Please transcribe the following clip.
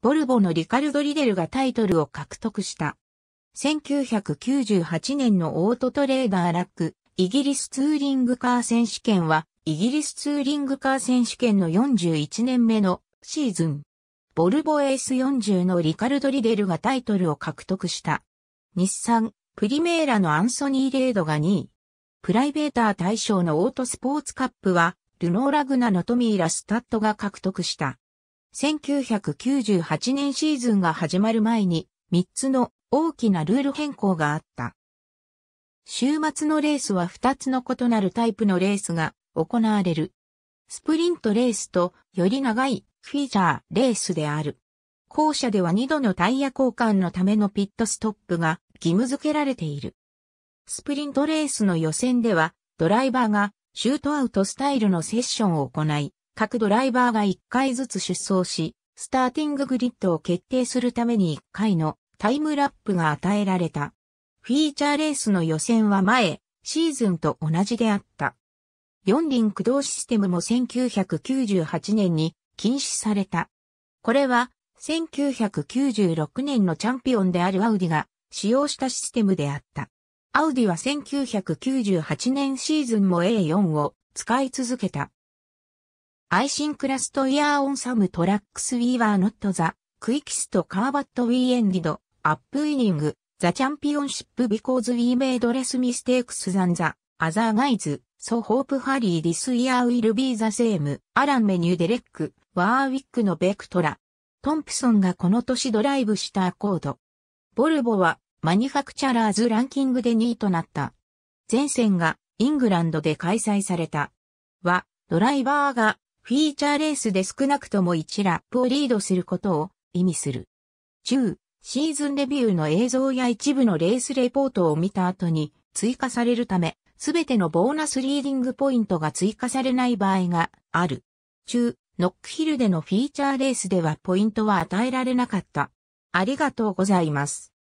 ボルボのリカルド・リデルがタイトルを獲得した。1998年のオートトレーダーラック、イギリスツーリングカー選手権は、イギリスツーリングカー選手権の41年目のシーズン。ボルボエース40のリカルド・リデルがタイトルを獲得した。日産、プリメーラのアンソニー・レードが2位。プライベーター大賞のオートスポーツカップは、ルノー・ラグナのトミーラ・スタッドが獲得した。1998年シーズンが始まる前に3つの大きなルール変更があった。週末のレースは2つの異なるタイプのレースが行われる。スプリントレースとより長いフィジャーレースである。後者では2度のタイヤ交換のためのピットストップが義務付けられている。スプリントレースの予選ではドライバーがシュートアウトスタイルのセッションを行い、各ドライバーが1回ずつ出走し、スターティンググリッドを決定するために1回のタイムラップが与えられた。フィーチャーレースの予選は前、シーズンと同じであった。四輪駆動システムも1998年に禁止された。これは1996年のチャンピオンであるアウディが使用したシステムであった。アウディは1998年シーズンも A4 を使い続けた。アイシンクラストイヤーオンサムトラックスウィーワーノットザ、クイキストカーバットウィーエンディド、アップイニング、ザチャンピオンシップビコーズウィーメイドレスミステークスザンザ、アザーガイズ、ソホープハリーディスイヤーウィルビーザセーム、アランメニューデレック、ワーウィックのベクトラ。トンプソンがこの年ドライブしたアコード。ボルボは、マニファクチャラーズランキングで2位となった。前線が、イングランドで開催された。は、ドライバーが、フィーチャーレースで少なくとも1ラップをリードすることを意味する。10、シーズンレビューの映像や一部のレースレポートを見た後に追加されるため、すべてのボーナスリーディングポイントが追加されない場合がある。中、ノックヒルでのフィーチャーレースではポイントは与えられなかった。ありがとうございます。